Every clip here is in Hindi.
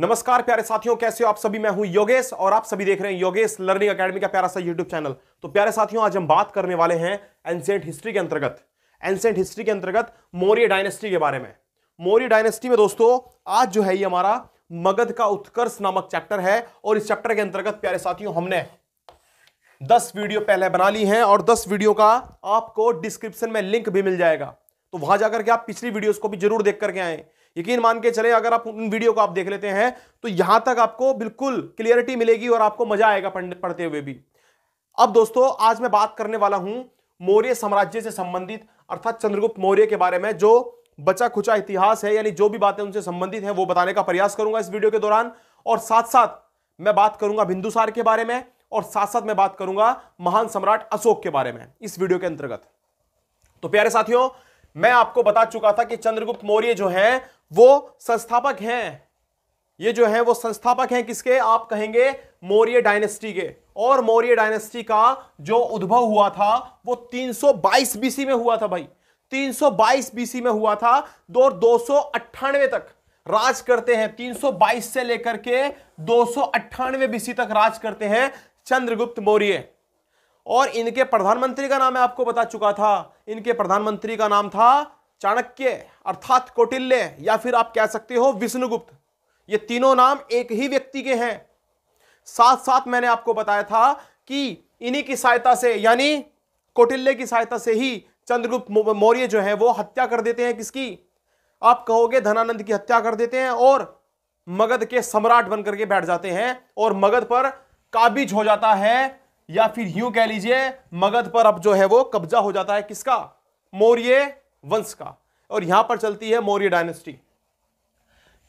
नमस्कार प्यारे साथियों कैसे हो आप सभी मैं हूं योगेश और आप सभी देख रहे हैं योगेश लर्निंग अकेडमी का प्यारा सा यूट्यूब चैनल तो प्यारे साथियों आज हम बात करने वाले हैं एंसेंट हिस्ट्री के अंतर्गत एंसेंट हिस्ट्री के अंतर्गत मौर्य डायनेस्टी के बारे में मौर्य डायनेस्टी में दोस्तों आज जो है ये हमारा मगध का उत्कर्ष नामक चैप्टर है और इस चैप्टर के अंतर्गत प्यारे साथियों हमने दस वीडियो पहले बना ली है और दस वीडियो का आपको डिस्क्रिप्शन में लिंक भी मिल जाएगा तो वहां जाकर के आप पिछली वीडियोस को भी जरूर देख करके आए यकीन मान के चले अगर आप उन वीडियो को आप देख लेते हैं तो यहां तक आपको बिल्कुल क्लियरिटी मिलेगी और आपको मजा आएगा पढ़ते हुए भी अब दोस्तों आज मैं बात करने वाला हूं मौर्य साम्राज्य से संबंधित अर्थात चंद्रगुप्त मौर्य के बारे में जो बचा खुचा इतिहास है यानी जो भी बातें उनसे संबंधित हैं वो बताने का प्रयास करूंगा इस वीडियो के दौरान और साथ साथ मैं बात करूंगा बिंदुसार के बारे में और साथ साथ मैं बात करूंगा महान सम्राट अशोक के बारे में इस वीडियो के अंतर्गत तो प्यारे साथियों मैं आपको बता चुका था कि चंद्रगुप्त मौर्य जो है वो संस्थापक हैं ये जो है वो संस्थापक हैं किसके आप कहेंगे मौर्य डायनेस्टी के और मौर्य डायनेस्टी का जो उद्भव हुआ था वो 322 बीसी में हुआ था भाई 322 बीसी में हुआ था दो दो तक राज करते हैं 322 से लेकर के दो बीसी तक राज करते हैं चंद्रगुप्त मौर्य और इनके प्रधानमंत्री का नाम मैं आपको बता चुका था इनके प्रधानमंत्री का नाम था चाणक्य अर्थात कौटिल्य या फिर आप कह सकते हो विष्णुगुप्त ये तीनों नाम एक ही व्यक्ति के हैं साथ साथ मैंने आपको बताया था कि इन्हीं की सहायता से यानी कौटिल्य की सहायता से ही चंद्रगुप्त मौर्य जो है वो हत्या कर देते हैं किसकी आप कहोगे धनानंद की हत्या कर देते हैं और मगध के सम्राट बनकर के बैठ जाते हैं और मगध पर काबिज हो जाता है या फिर यूं कह लीजिए मगध पर अब जो है वो कब्जा हो जाता है किसका मौर्य वंश का और यहां पर चलती है मौर्य डायनेस्टी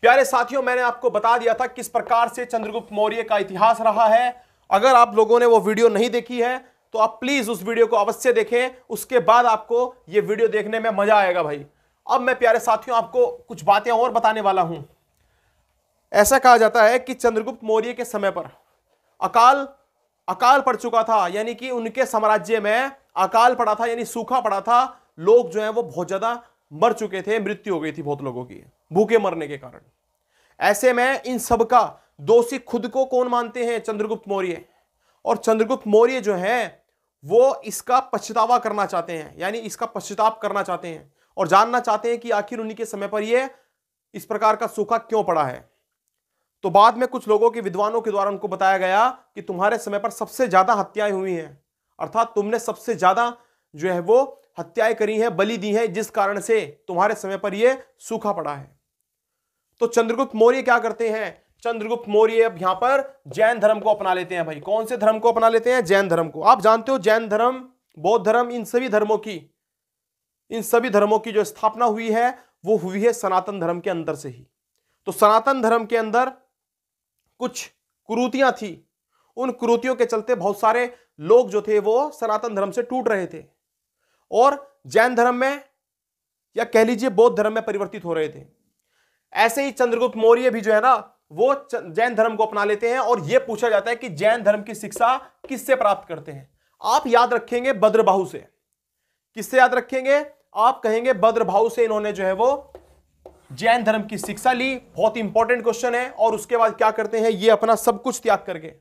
प्यारे साथियों मैंने आपको बता दिया था किस प्रकार से चंद्रगुप्त मौर्य का इतिहास रहा है अगर आप लोगों ने वो वीडियो नहीं देखी है तो आप प्लीज उस वीडियो को अवश्य देखें उसके बाद आपको ये वीडियो देखने में मजा आएगा भाई अब मैं प्यारे साथियों आपको कुछ बातें और बताने वाला हूं ऐसा कहा जाता है कि चंद्रगुप्त मौर्य के समय पर अकाल अकाल पड़ चुका था यानी कि उनके साम्राज्य में अकाल पड़ा था यानी सूखा पड़ा था लोग जो है वो बहुत ज्यादा मर चुके थे मृत्यु हो गई थी बहुत लोगों की भूखे मरने के कारण ऐसे में इन सब का दोषी खुद को कौन मानते हैं चंद्रगुप्त मौर्य और चंद्रगुप्त मौर्य जो है वो इसका पछतावा करना चाहते हैं यानी इसका पश्चाताप करना चाहते हैं और जानना चाहते हैं कि आखिर उन्हीं के समय पर ये इस प्रकार का सूखा क्यों पड़ा है तो बाद में कुछ लोगों के विद्वानों के द्वारा उनको बताया गया कि तुम्हारे समय पर सबसे ज्यादा हत्याएं हुई हैं अर्थात तुमने सबसे ज्यादा जो है वो हत्याएं करी हैं बलि दी हैं जिस कारण से तुम्हारे समय पर यह सूखा पड़ा है तो चंद्रगुप्त मौर्य क्या करते हैं चंद्रगुप्त मौर्य अब यहां पर जैन धर्म को अपना लेते हैं भाई कौन से धर्म को अपना लेते हैं जैन धर्म को आप जानते हो जैन धर्म बौद्ध धर्म इन सभी धर्मों की इन सभी धर्मों की जो स्थापना हुई है वो हुई है सनातन धर्म के अंदर से ही तो सनातन धर्म के अंदर कुछ कुरूतियां थी उन कुरूतियों के चलते बहुत सारे लोग जो थे वो सनातन धर्म से टूट रहे थे और जैन धर्म में या कह लीजिए बौद्ध धर्म में परिवर्तित हो रहे थे ऐसे ही चंद्रगुप्त मौर्य भी जो है ना वो जैन धर्म को अपना लेते हैं और ये पूछा जाता है कि जैन धर्म की शिक्षा किससे प्राप्त करते हैं आप याद रखेंगे बद्रबाहु से किससे याद रखेंगे आप कहेंगे बद्रभाव से इन्होंने जो है वो जैन धर्म की शिक्षा ली बहुत इंपॉर्टेंट क्वेश्चन है और उसके बाद क्या करते हैं ये अपना सब कुछ त्याग करके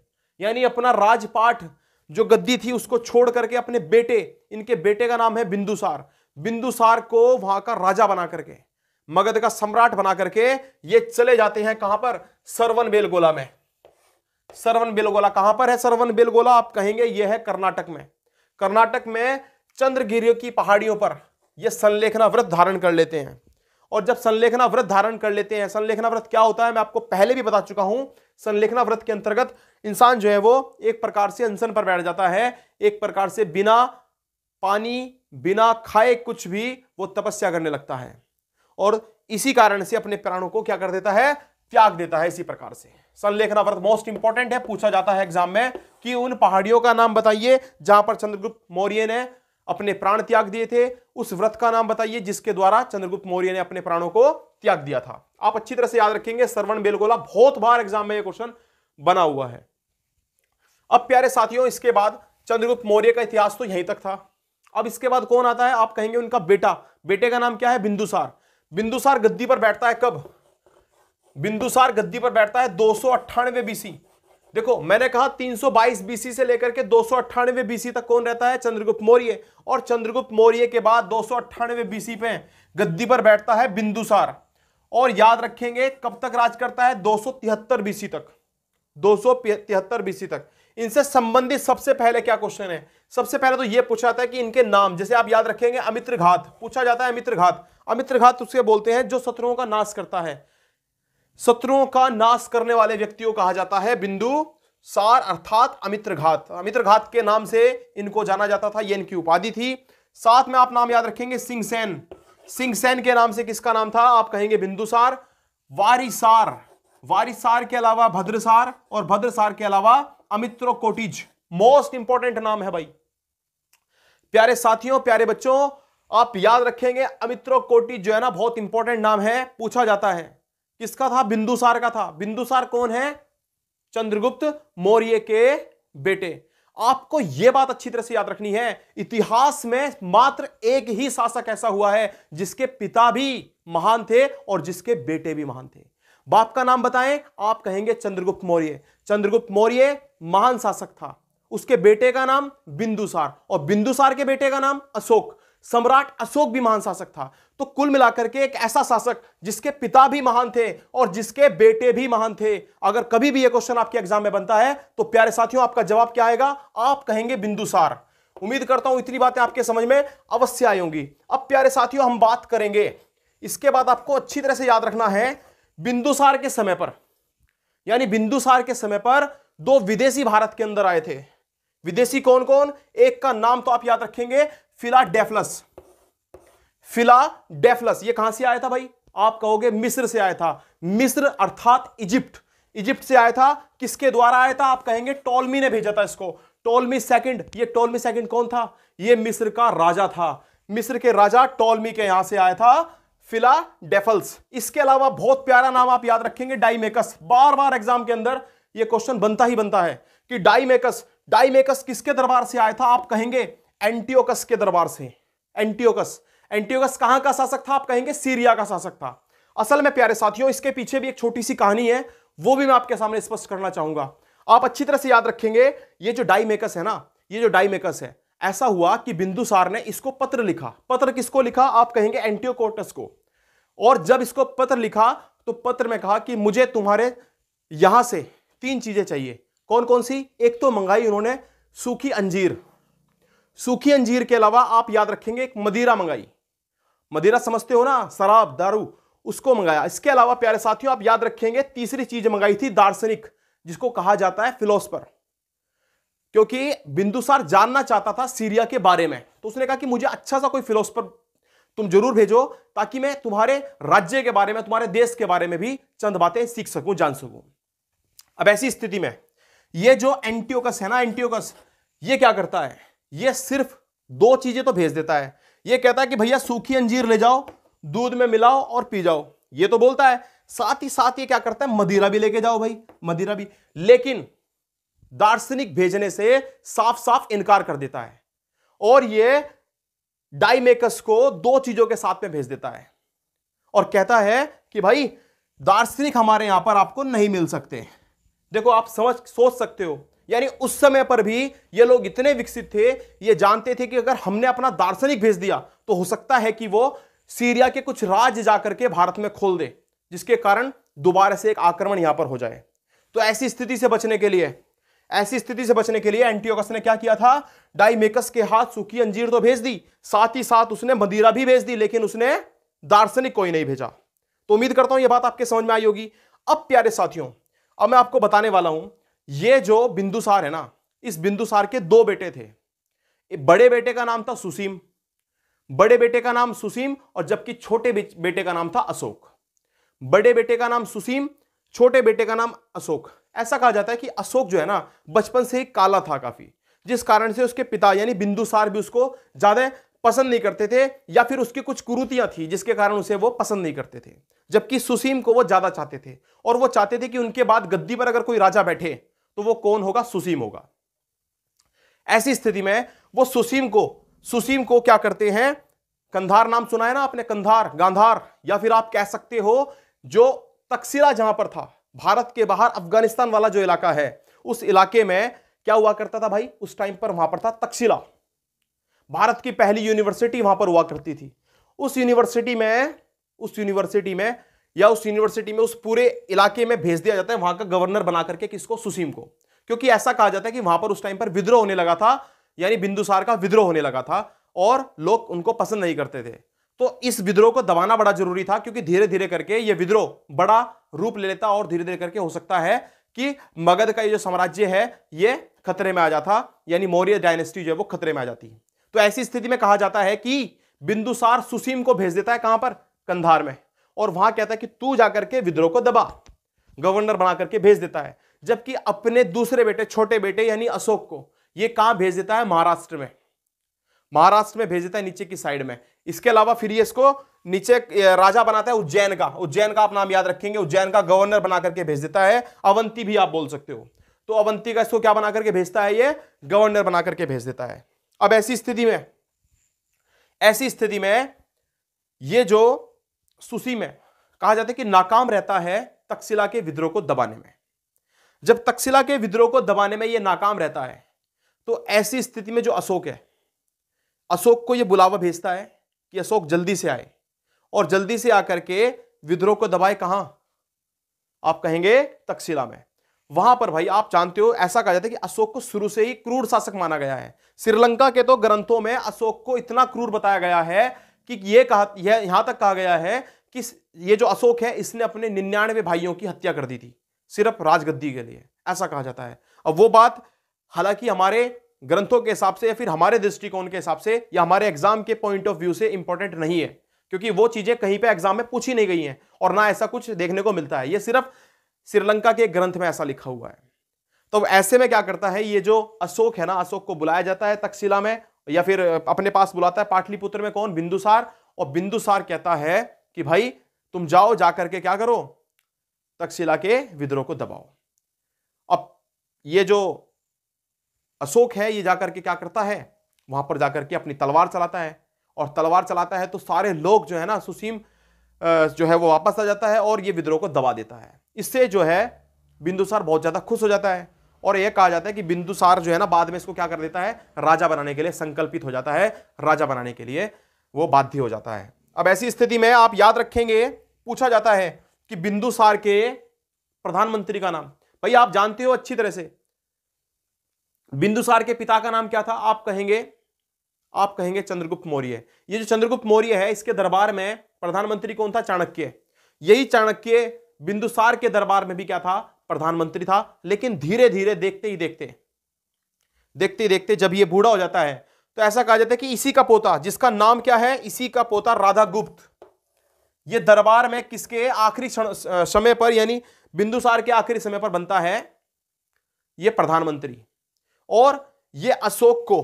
यानी अपना राजपाठ जो गद्दी थी उसको छोड़ करके अपने बेटे इनके बेटे का नाम है बिंदुसार बिंदुसार को वहां का राजा बना करके मगध का सम्राट बना करके ये चले जाते हैं कहां पर सरवन बेलगोला में सरवन बेलगोला कहां पर है सरवन बेलगोला आप कहेंगे यह है कर्नाटक में कर्नाटक में चंद्रगिरियों की पहाड़ियों पर यह संलेखना व्रत धारण कर लेते हैं और जब संलेखना व्रत धारण कर लेते हैं संलेखना व्रत क्या होता है मैं आपको पहले भी बता चुका हूं संलेखना व्रत के अंतर्गत इंसान जो है वो एक प्रकार से अनशन पर बैठ जाता है एक प्रकार से बिना पानी बिना खाए कुछ भी वो तपस्या करने लगता है और इसी कारण से अपने प्राणों को क्या कर देता है त्याग देता है इसी प्रकार से संलेखना व्रत मोस्ट इंपॉर्टेंट है पूछा जाता है एग्जाम में कि उन पहाड़ियों का नाम बताइए जहां पर चंद्रगुप्त मौर्य ने अपने प्राण त्याग दिए थे उस व्रत का नाम बताइए जिसके द्वारा चंद्रगुप्त मौर्य ने अपने प्राणों को त्याग दिया था आप अच्छी तरह से याद रखेंगे सरवण बेलगोला बहुत बार एग्जाम में यह क्वेश्चन बना हुआ है अब प्यारे साथियों इसके बाद चंद्रगुप्त मौर्य का इतिहास तो यहीं तक था अब इसके बाद कौन आता है आप कहेंगे उनका बेटा बेटे का नाम क्या है बिंदुसार बिंदुसार गद्दी पर बैठता है कब बिंदुसार गद्दी पर बैठता है दो सौ अट्ठानवे बीसी देखो मैंने कहा 322 बीसी से लेकर के दो बीसी तक कौन रहता है चंद्रगुप्त मौर्य और चंद्रगुप्त मौर्य के बाद दो बीसी पे गद्दी पर बैठता है बिंदुसार और याद रखेंगे कब तक राज करता है दो बीसी तक दो बीसी तक इनसे संबंधित सबसे पहले क्या क्वेश्चन है सबसे पहले तो यह पूछा जाता है कि इनके नाम जैसे आप याद रखेंगे अमित्र घात पूछा जाता है अमित्र घात अमित्र घात उसके बोलते हैं जो शत्रुओं का नाश करता है शत्रुओं का नाश करने वाले व्यक्तियों कहा जाता है बिंदु सार अर्थात अमित्र घात अमित्र घात के नाम से इनको जाना जाता था ये इनकी उपाधि थी साथ में आप नाम याद रखेंगे सिंहसेन सिंहसेन के नाम से किसका नाम था आप कहेंगे बिंदुसार वारिसार वारिसार के अलावा भद्रसार और भद्रसार के अलावा अमित्रो कोटिज मोस्ट इंपॉर्टेंट नाम है भाई प्यारे साथियों प्यारे बच्चों आप याद रखेंगे अमित्रो कोटिज जो है ना बहुत इंपॉर्टेंट नाम है पूछा जाता है किसका था बिंदुसार का था बिंदुसार कौन है चंद्रगुप्त मौर्य के बेटे आपको यह बात अच्छी तरह से याद रखनी है इतिहास में मात्र एक ही शासक ऐसा हुआ है जिसके पिता भी महान थे और जिसके बेटे भी महान थे बाप का नाम बताएं आप कहेंगे चंद्रगुप्त मौर्य चंद्रगुप्त मौर्य महान शासक था उसके बेटे का नाम बिंदुसार और बिंदुसार के बेटे का नाम अशोक सम्राट अशोक भी महान शासक था तो कुल मिलाकर के एक ऐसा शासक जिसके पिता भी महान थे और जिसके बेटे भी महान थे अगर कभी भी यह क्वेश्चन आपके एग्जाम में बनता है तो प्यारे साथियों आपका जवाब क्या आएगा आप कहेंगे बिंदुसार उम्मीद करता हूं इतनी बातें आपके समझ में अवश्य आई होंगी अब प्यारे साथियों हम बात करेंगे इसके बाद आपको अच्छी तरह से याद रखना है बिंदुसार के समय पर यानी बिंदुसार के समय पर दो विदेशी भारत के अंदर आए थे विदेशी कौन कौन एक का नाम तो आप याद रखेंगे फिला डेफलस फिला डेफलस ये कहां से आया था भाई आप कहोगे मिस्र से आया था मिस्र अर्थात इजिप्ट इजिप्ट से आया था किसके द्वारा आया था आप कहेंगे टोलमी ने भेजा था इसको टोलमी सेकंड ये टोलमी सेकंड कौन था ये मिस्र का राजा था मिस्र के राजा टोलमी के यहां से आया था फिला डेफल्स इसके अलावा बहुत प्यारा नाम आप याद रखेंगे डाईमेकस बार बार एग्जाम के अंदर यह क्वेश्चन बनता ही बनता है कि डाईमेकस डाइमेकस किसके दरबार से आया था आप कहेंगे एंटीओकस के दरबार से एंटीओकस एंटीओकस कहां का शासक था आप कहेंगे सीरिया का शासक था असल में प्यारे साथियों इसके पीछे भी एक छोटी सी कहानी है वो भी मैं आपके सामने स्पष्ट करना चाहूंगा आप अच्छी तरह से याद रखेंगे ये जो डाइमेकस है ना ये जो डाइमेकस है ऐसा हुआ कि बिंदुसार ने इसको पत्र लिखा पत्र किसको लिखा आप कहेंगे एंटीओकोटस को और जब इसको पत्र लिखा तो पत्र में कहा कि मुझे तुम्हारे यहां से तीन चीजें चाहिए कौन कौन सी एक तो मंगाई उन्होंने सूखी अंजीर सूखी अंजीर के अलावा आप याद रखेंगे एक मदीरा मंगाई मदीरा समझते हो ना शराब दारू उसको मंगाया इसके अलावा प्यारे साथियों आप याद रखेंगे तीसरी चीज मंगाई थी दार्शनिक जिसको कहा जाता है फिलोसफर क्योंकि बिंदुसार जानना चाहता था सीरिया के बारे में तो उसने कहा कि मुझे अच्छा सा कोई फिलोसफर तुम जरूर भेजो ताकि मैं तुम्हारे राज्य के बारे में तुम्हारे देश के बारे में भी चंद बातें सीख सकूं जान सकूं अब ऐसी स्थिति में ये जो एंटीओकस है ना एंटीओकस ये क्या करता है ये सिर्फ दो चीजें तो भेज देता है ये कहता है कि भैया सूखी अंजीर ले जाओ दूध में मिलाओ और पी जाओ ये तो बोलता है साथ ही साथ ये क्या करता है मदिरा भी लेके जाओ भाई मदिरा भी लेकिन दार्शनिक भेजने से साफ साफ इनकार कर देता है और ये डाइमेकस को दो चीजों के साथ में भेज देता है और कहता है कि भाई दार्शनिक हमारे यहां पर आपको नहीं मिल सकते देखो आप समझ सोच सकते हो यानी उस समय पर भी ये लोग इतने विकसित थे ये जानते थे कि अगर हमने अपना दार्शनिक भेज दिया तो हो सकता है कि वो सीरिया के कुछ राज्य जाकर के भारत में खोल दे जिसके कारण दोबारा से एक आक्रमण यहां पर हो जाए तो ऐसी स्थिति से बचने के लिए ऐसी स्थिति से बचने के लिए एंटीओकस ने क्या किया था डाईमेकस के हाथ सूखी अंजीर तो भेज दी साथ ही साथ उसने मदीरा भी भेज दी लेकिन उसने दार्शनिक कोई नहीं भेजा तो उम्मीद करता हूं यह बात आपके समझ में आई होगी अब प्यारे साथियों अब मैं आपको बताने वाला हूं ये जो बिंदुसार है ना इस बिंदुसार के दो बेटे थे बड़े बेटे का नाम था सुसीम बड़े बेटे का नाम सुसीम और जबकि छोटे बेटे का नाम था अशोक बड़े बेटे का नाम सुसीम छोटे बेटे का नाम अशोक ऐसा कहा जाता है कि अशोक जो है ना बचपन से ही काला था काफी जिस कारण से उसके पिता यानी बिंदुसार भी उसको ज्यादा पसंद नहीं करते थे या फिर उसकी कुछ कुरूतियां थी जिसके कारण उसे वो पसंद नहीं करते थे जबकि सुसीम को वो ज्यादा चाहते थे और वो चाहते थे कि उनके बाद गद्दी पर अगर कोई राजा बैठे तो वो कौन होगा सुसीम होगा ऐसी स्थिति में वो सुसीम को सुसीम को क्या करते हैं कंधार नाम सुना है ना आपने कंधार गांधार या फिर आप कह सकते हो जो तकसीरा जहां पर था भारत के बाहर अफगानिस्तान वाला जो इलाका है उस इलाके में क्या हुआ करता था भाई उस टाइम पर वहां पर था तकसीला भारत की पहली यूनिवर्सिटी वहां पर हुआ करती थी उस यूनिवर्सिटी में उस यूनिवर्सिटी में या उस यूनिवर्सिटी में उस पूरे इलाके में भेज दिया जाता है वहां का गवर्नर बना करके किसको सुसीम को क्योंकि ऐसा कहा जाता है कि वहां पर उस टाइम पर विद्रोह होने लगा था यानी बिंदुसार का विद्रोह होने लगा था और लोग उनको पसंद नहीं करते थे तो इस विद्रोह को दबाना बड़ा जरूरी था क्योंकि धीरे धीरे करके यह विद्रोह बड़ा रूप ले लेता और धीरे धीरे करके हो सकता है कि मगध का ये जो साम्राज्य है ये खतरे में आ जाता यानी मौर्य डायनेस्टी जो है वो खतरे में आ जाती तो ऐसी स्थिति में कहा जाता है कि बिंदुसार सुसीम को भेज देता है कहां पर कंधार में और वहां कहता है कि तू जाकर के विद्रोह को दबा गवर्नर बना करके भेज देता है जबकि अपने दूसरे बेटे छोटे बेटे यानी अशोक को यह कहां भेज देता है महाराष्ट्र में महाराष्ट्र में भेज देता है नीचे की साइड में इसके अलावा फिर ये इसको नीचे राजा बनाता है उज्जैन का उज्जैन का आप नाम याद रखेंगे उज्जैन का गवर्नर बना करके भेज देता है अवंती भी आप बोल सकते हो तो अवंती का इसको क्या बना करके भेजता है ये गवर्नर बना करके भेज देता है अब ऐसी स्थिति में ऐसी स्थिति में ये जो सुसी में कहा जाता है कि नाकाम रहता है तकसिला के विद्रोह को दबाने में जब तकसिला के विद्रोह को दबाने में ये नाकाम रहता है तो ऐसी स्थिति में जो अशोक है अशोक को ये बुलावा भेजता है कि अशोक जल्दी से आए और जल्दी से आकर के विद्रोह को दबाए कहां आप कहेंगे तकसिला में वहां पर भाई आप जानते हो ऐसा कहा जाता है कि अशोक को शुरू से ही क्रूर शासक माना गया है श्रीलंका के तो ग्रंथों में अशोक को इतना क्रूर बताया गया है कि ये कहा यह यहां तक कहा गया है कि ये जो अशोक है इसने अपने निन्यानवे भाइयों की हत्या कर दी थी सिर्फ राजगद्दी के लिए ऐसा कहा जाता है अब वो बात हालांकि हमारे ग्रंथों के हिसाब से या फिर हमारे दृष्टिकोण के हिसाब से या हमारे एग्जाम के पॉइंट ऑफ व्यू से इंपॉर्टेंट नहीं है क्योंकि वो चीजें कहीं पे एग्जाम में पूछी नहीं गई हैं और ना ऐसा कुछ देखने को मिलता है ये सिर्फ श्रीलंका के ग्रंथ में ऐसा लिखा हुआ है तो ऐसे में क्या करता है ये जो अशोक है ना अशोक को बुलाया जाता है तक्षशिला में या फिर अपने पास बुलाता है पाटलिपुत्र में कौन बिंदुसार और बिंदुसार कहता है कि भाई तुम जाओ जाकर के क्या करो तक्षशिला के विद्रोह को दबाओ अब ये जो अशोक है ये जाकर के क्या करता है वहां पर जाकर के अपनी तलवार चलाता है और तलवार चलाता है तो सारे लोग जो है ना सुसीम जो है वो वापस आ जाता है और ये विद्रोह को दबा देता है इससे जो है बिंदुसार बहुत ज्यादा खुश हो जाता है और यह कहा जाता है कि बिंदुसार जो है ना बाद में इसको क्या कर देता है राजा बनाने के लिए संकल्पित हो जाता है राजा बनाने के लिए वो बाध्य हो जाता है अब ऐसी स्थिति में आप याद रखेंगे पूछा जाता है कि बिंदुसार के प्रधानमंत्री का नाम भाई आप जानते हो अच्छी तरह से बिंदुसार के पिता का नाम क्या था आप कहेंगे आप कहेंगे चंद्रगुप्त मौर्य ये जो चंद्रगुप्त मौर्य है इसके दरबार में प्रधानमंत्री कौन था चाणक्य यही चाणक्य बिंदुसार के दरबार में भी क्या था प्रधानमंत्री था लेकिन धीरे धीरे देखते ही देखते देखते ही देखते जब ये बूढ़ा हो जाता है तो ऐसा कहा जाता है कि इसी का पोता जिसका नाम क्या है इसी का पोता राधा गुप्त ये दरबार में किसके आखिरी समय पर यानी बिंदुसार के आखिरी समय पर बनता है ये प्रधानमंत्री और ये अशोक को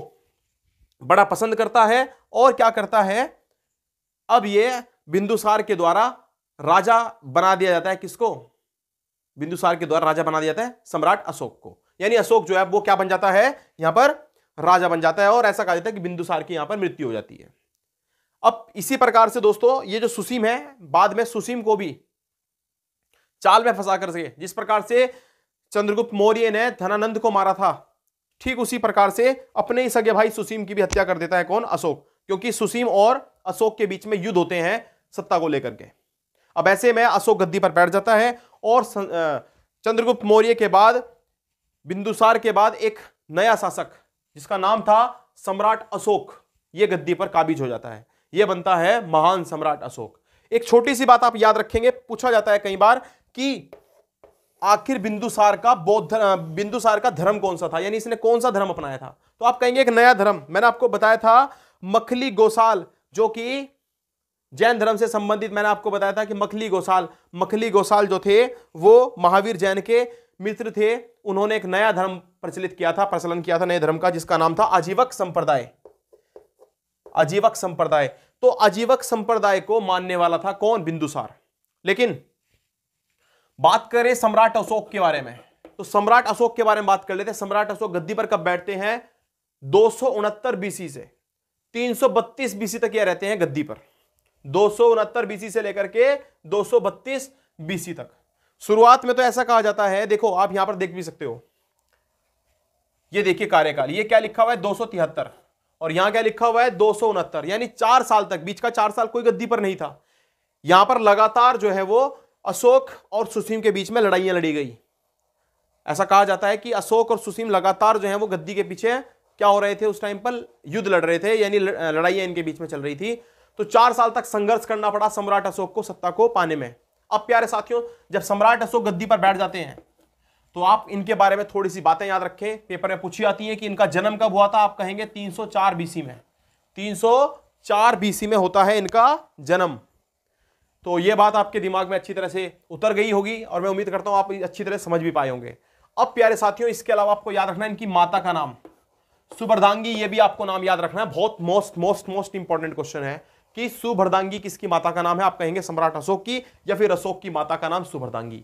बड़ा पसंद करता है और क्या करता है अब ये बिंदुसार के द्वारा राजा बना दिया जाता है किसको बिंदुसार के द्वारा राजा बना दिया जाता है सम्राट अशोक को यानी अशोक जो है वो क्या बन जाता है यहां पर राजा बन जाता है और ऐसा कहा जाता है कि बिंदुसार की यहां पर मृत्यु हो जाती है अब इसी प्रकार से दोस्तों ये जो सुसीम है बाद में सुसीम को भी चाल में फंसा कर सके जिस प्रकार से चंद्रगुप्त मौर्य ने धनानंद को मारा था ठीक उसी प्रकार से अपने ही सगे भाई सुसीम की भी हत्या कर देता है कौन अशोक क्योंकि सुसीम और अशोक के बीच में युद्ध होते हैं सत्ता को लेकर के अब ऐसे में अशोक गद्दी पर बैठ जाता है और चंद्रगुप्त मौर्य के बाद बिंदुसार के बाद एक नया शासक जिसका नाम था सम्राट अशोक ये गद्दी पर काबिज हो जाता है ये बनता है महान सम्राट अशोक एक छोटी सी बात आप याद रखेंगे पूछा जाता है कई बार कि आखिर बिंदुसार का बौद्ध बिंदुसार का धर्म कौन सा था यानी इसने कौन सा धर्म अपनाया था तो आप कहेंगे एक नया धर्म मैंने आपको बताया था मखली गोसाल जो कि जैन धर्म से संबंधित मैंने आपको बताया था कि मखली गोसाल मखली गोसाल जो थे वो महावीर जैन के मित्र थे उन्होंने एक नया धर्म प्रचलित किया था प्रचलन किया था नए धर्म का जिसका नाम था आजीवक संप्रदाय आजीवक संप्रदाय तो आजीवक संप्रदाय को मानने वाला था कौन बिंदुसार लेकिन बात करें सम्राट अशोक के बारे में तो सम्राट अशोक के बारे में बात कर लेते हैं सम्राट अशोक गद्दी पर कब बैठते हैं दो बीसी से तीन सौ बीसी तक यह रहते हैं गद्दी पर दो बीसी से लेकर के दो बीसी तक शुरुआत में तो ऐसा कहा जाता है देखो आप यहां पर देख भी सकते हो ये देखिए कार्यकाल ये क्या लिखा हुआ है दो और यहां क्या लिखा हुआ है दो यानी चार साल तक बीच का चार साल कोई गद्दी पर नहीं था यहां पर लगातार जो है वो अशोक और सुसीम के बीच में लड़ाइयां लड़ी गई ऐसा कहा जाता है कि अशोक और सुसीम लगातार जो है वो गद्दी के पीछे क्या हो रहे थे उस टाइम पर युद्ध लड़ रहे थे यानी लड़ाइयां इनके बीच में चल रही थी तो चार साल तक संघर्ष करना पड़ा सम्राट अशोक को सत्ता को पाने में अब प्यारे साथियों जब सम्राट अशोक गद्दी पर बैठ जाते हैं तो आप इनके बारे में थोड़ी सी बातें याद रखें पेपर में पूछी जाती है कि इनका जन्म कब हुआ था आप कहेंगे 304 बीसी में 304 बीसी में होता है इनका जन्म तो यह बात आपके दिमाग में अच्छी तरह से उतर गई होगी और मैं उम्मीद करता हूं आप अच्छी तरह समझ भी पाए होंगे अब प्यारे साथियों इसके अलावा आपको याद रखना इनकी माता का नाम सुबरदांगी ये भी आपको नाम याद रखना है बहुत most most most important question है कि सुभरदांगी किसकी माता का नाम है आप कहेंगे सम्राट अशोक की या फिर अशोक की माता का नाम सुभरदांगी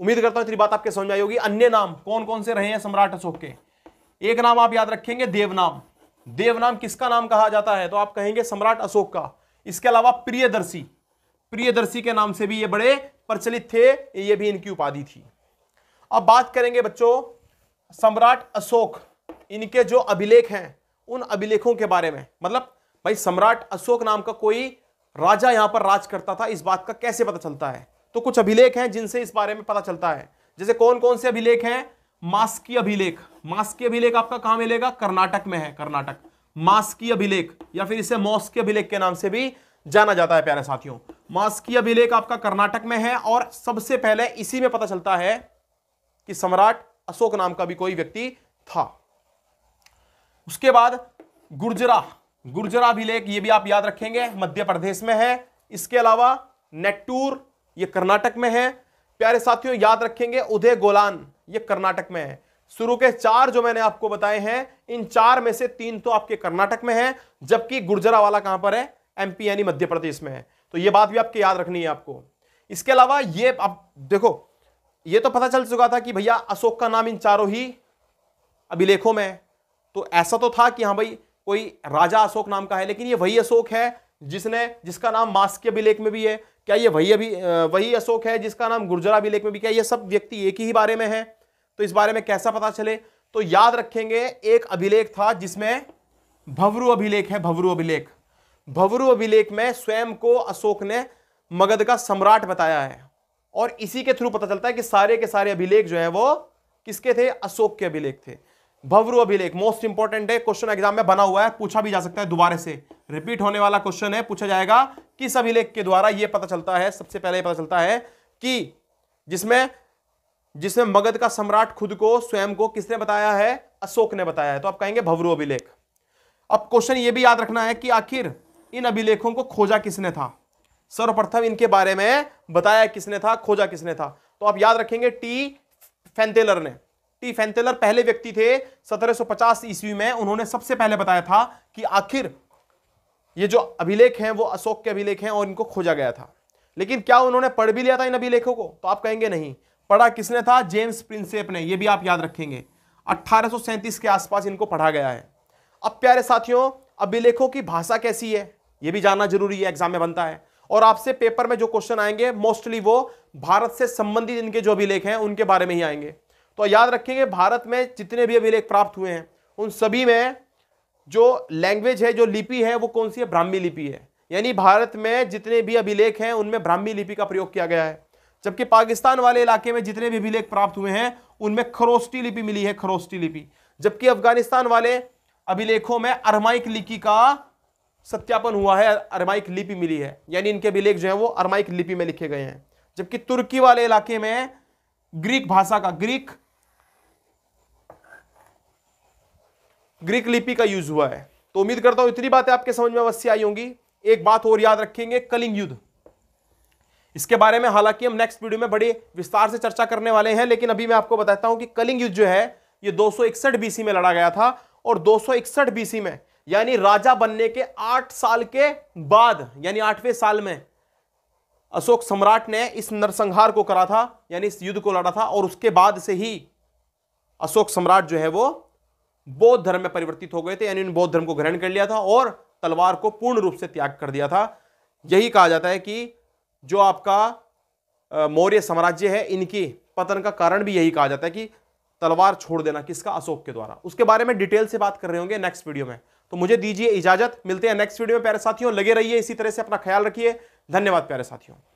उम्मीद करता हूं इतनी बात आपके समझ आई होगी अन्य नाम कौन कौन से रहे हैं सम्राट अशोक के एक नाम आप याद रखेंगे देवनाम देवनाम किसका नाम कहा जाता है तो आप कहेंगे सम्राट अशोक का इसके अलावा प्रियदर्शी प्रियदर्शी के नाम से भी ये बड़े प्रचलित थे ये भी इनकी उपाधि थी अब बात करेंगे बच्चों सम्राट अशोक इनके जो अभिलेख हैं उन अभिलेखों के बारे में मतलब भाई सम्राट अशोक नाम का कोई राजा यहां पर राज करता था इस बात का कैसे पता चलता है तो कुछ अभिलेख हैं जिनसे इस बारे में पता चलता है जैसे कौन कौन से अभिलेख हैं मास्की अभिलेख मास्की अभिलेख आपका कहां मिलेगा कर्नाटक में है कर्नाटक मास्की अभिलेख या फिर इसे मॉस्की अभिलेख के नाम से भी जाना जाता है प्यारे साथियों मास्की अभिलेख आपका कर्नाटक में है और सबसे पहले इसी में पता चलता है कि सम्राट अशोक नाम का भी कोई व्यक्ति था उसके बाद गुर्जरा गुर्जरा अभिलेख ये भी आप याद रखेंगे मध्य प्रदेश में है इसके अलावा नेट्टूर ये कर्नाटक में है प्यारे साथियों याद रखेंगे उदय गोलान ये कर्नाटक में है शुरू के चार जो मैंने आपको बताए हैं इन चार में से तीन तो आपके कर्नाटक में है जबकि गुर्जरा वाला कहां पर है एमपी यानी मध्य प्रदेश में है तो ये बात भी आपके याद रखनी है आपको इसके अलावा ये आप देखो ये तो पता चल चुका था कि भैया अशोक का नाम इन चारों ही अभिलेखों में है तो ऐसा तो था कि हाँ भाई कोई राजा अशोक नाम का है लेकिन ये वही अशोक है जिसने जिसका नाम मास्क अभिलेख में भी है क्या ये वही अभी वही अशोक है जिसका नाम गुर्जरा अभिलेख में भी क्या ये सब व्यक्ति एक ही बारे में है तो इस बारे में कैसा पता चले तो याद रखेंगे एक अभिलेख था जिसमें भवरू अभिलेख है भवरू अभिलेख भवरू अभिलेख में स्वयं को अशोक ने मगध का सम्राट बताया है और इसी के थ्रू पता चलता है कि सारे के सारे अभिलेख जो है वो किसके थे अशोक के अभिलेख थे भवरू अभिलेख मोस्ट इंपॉर्टेंट है क्वेश्चन एग्जाम में बना हुआ है पूछा भी जा सकता है दोबारा से रिपीट होने वाला क्वेश्चन है पूछा जाएगा किस अभिलेख के द्वारा यह पता चलता है सबसे पहले पता चलता है कि जिसमें जिसमें मगध का सम्राट खुद को स्वयं को किसने बताया है अशोक ने बताया है तो आप कहेंगे भवरू अभिलेख अब क्वेश्चन यह भी याद रखना है कि आखिर इन अभिलेखों को खोजा किसने था सर्वप्रथम इनके बारे में बताया किसने था खोजा किसने था तो आप याद रखेंगे टी फेंतेलर ने टी फेंतेलर पहले व्यक्ति थे 1750 ईस्वी में उन्होंने सबसे पहले बताया था कि आखिर ये जो अभिलेख हैं वो अशोक के अभिलेख हैं और इनको खोजा गया था लेकिन क्या उन्होंने पढ़ भी लिया था इन अभिलेखों को तो आप कहेंगे नहीं पढ़ा किसने था जेम्स प्रिंसेप ने ये भी आप याद रखेंगे अट्ठारह के आसपास इनको पढ़ा गया है अब प्यारे साथियों अभिलेखों की भाषा कैसी है ये भी जानना जरूरी है एग्जाम में बनता है और आपसे पेपर में जो क्वेश्चन आएंगे मोस्टली वो भारत से संबंधित इनके जो अभिलेख हैं उनके बारे में ही आएंगे तो याद रखेंगे भारत में जितने भी अभिलेख प्राप्त हुए हैं उन सभी में जो लैंग्वेज है जो लिपि है वो कौन सी है ब्राह्मी लिपि है यानी भारत में जितने भी अभिलेख हैं उनमें ब्राह्मी लिपि का प्रयोग किया गया है जबकि पाकिस्तान वाले इलाके में जितने भी अभिलेख प्राप्त हुए हैं उनमें खरोस्टी लिपि मिली है खरोस्टी लिपि जबकि अफगानिस्तान वाले अभिलेखों में अरमाइक लिपि का सत्यापन हुआ है अरमाइक लिपि मिली है यानी इनके अभिलेख जो है वो अरमाइक लिपि में लिखे गए हैं जबकि तुर्की वाले इलाके में ग्रीक भाषा का ग्रीक ग्रीक लिपि का यूज हुआ है तो उम्मीद करता हूं इतनी बातें आपके समझ में अवश्य आई होंगी एक बात और याद रखेंगे कलिंग युद्ध इसके बारे में हालांकि हम नेक्स्ट वीडियो में बड़े विस्तार से चर्चा करने वाले हैं लेकिन अभी मैं आपको बताता हूं कि कलिंग युद्ध जो है ये 261 बीसी में लड़ा गया था और दो बीसी में यानी राजा बनने के आठ साल के बाद यानी आठवें साल में अशोक सम्राट ने इस नरसंहार को करा था यानी इस युद्ध को लड़ा था और उसके बाद से ही अशोक सम्राट जो है वो बौद्ध धर्म में परिवर्तित हो गए थे यानी बौद्ध धर्म को ग्रहण कर लिया था और तलवार को पूर्ण रूप से त्याग कर दिया था यही कहा जाता है कि जो आपका मौर्य साम्राज्य है इनकी पतन का कारण भी यही कहा जाता है कि तलवार छोड़ देना किसका अशोक के द्वारा उसके बारे में डिटेल से बात कर रहे होंगे नेक्स्ट वीडियो में तो मुझे दीजिए इजाजत मिलते हैं नेक्स्ट वीडियो में प्यारे साथियों लगे रहिए इसी तरह से अपना ख्याल रखिए धन्यवाद प्यारे साथियों